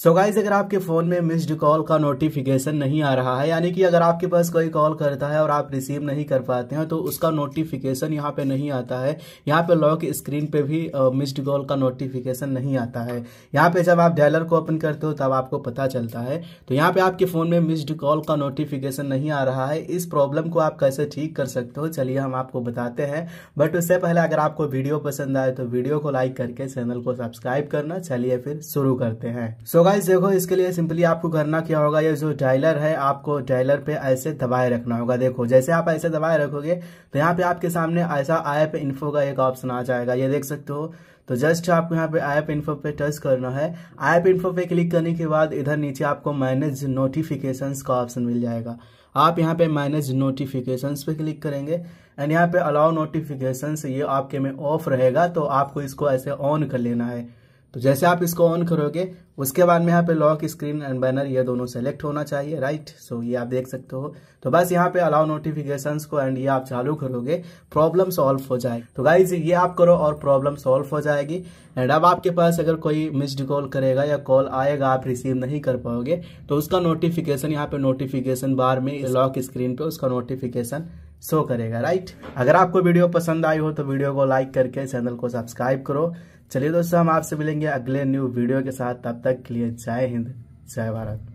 सो so guys अगर आपके phone में मिस्ड कॉल का नोटिफिकेशन नहीं आ रहा है यानी कि अगर आपके पास कोई कॉल करता है और आप रिसीव नहीं कर पाते हैं तो उसका नोटिफिकेशन यहाँ पे नहीं आता है यहाँ पे लॉक स्क्रीन पे भी मिस्ड कॉल का नोटिफिकेशन नहीं आता है यहाँ पे जब आप डायलर को ओपन करते हो तब आपको पता चलता है तो यहाँ पर आपके फ़ोन में मिस्ड कॉल का नोटिफिकेशन नहीं आ रहा है इस प्रॉब्लम को आप कैसे ठीक कर सकते हो चलिए हम आपको बताते हैं बट उससे पहले अगर आपको वीडियो पसंद आए तो वीडियो को लाइक करके चैनल को सब्सक्राइब करना चलिए फिर शुरू करते हैं सो so गाइस देखो इसके लिए सिंपली आपको करना क्या होगा ये जो डायलर है आपको डायलर पे ऐसे दबाए रखना होगा देखो जैसे आप ऐसे दबाए रखोगे तो यहाँ पे आपके सामने ऐसा आई इन्फो का एक ऑप्शन आ जाएगा ये देख सकते हो तो जस्ट आपको यहाँ पे ऐप इन्फो पे टच करना है ऐप इन्फो पे क्लिक करने के बाद इधर नीचे आपको मैनेज नोटिफिकेशन का ऑप्शन मिल जाएगा आप यहाँ पे मैनेज नोटिफिकेशन पे क्लिक करेंगे एंड यहाँ पे अलाउ नोटिफिकेशन ये आपके में ऑफ रहेगा तो आपको इसको ऐसे ऑन कर लेना है तो जैसे आप इसको ऑन करोगे उसके बाद में यहाँ पे लॉक स्क्रीन एंड बैनर ये दोनों सेलेक्ट होना चाहिए राइट सो so, ये आप देख सकते हो तो बस यहाँ पे अलाउ नोटिफिकेशन को एंड ये आप चालू करोगे प्रॉब्लम सॉल्व हो जाए तो गाइज ये आप करो और प्रॉब्लम सॉल्व हो जाएगी एंड अब आपके पास अगर कोई मिस्ड कॉल करेगा या कॉल आएगा आप रिसीव नहीं कर पाओगे तो उसका नोटिफिकेशन यहाँ पे नोटिफिकेशन बार में लॉक स्क्रीन पे उसका नोटिफिकेशन शो करेगा राइट अगर आपको वीडियो पसंद आई हो तो वीडियो को लाइक करके चैनल को सब्सक्राइब करो चलिए दोस्तों हम आपसे मिलेंगे अगले न्यू वीडियो के साथ तब तक के लिए जय हिंद जय भारत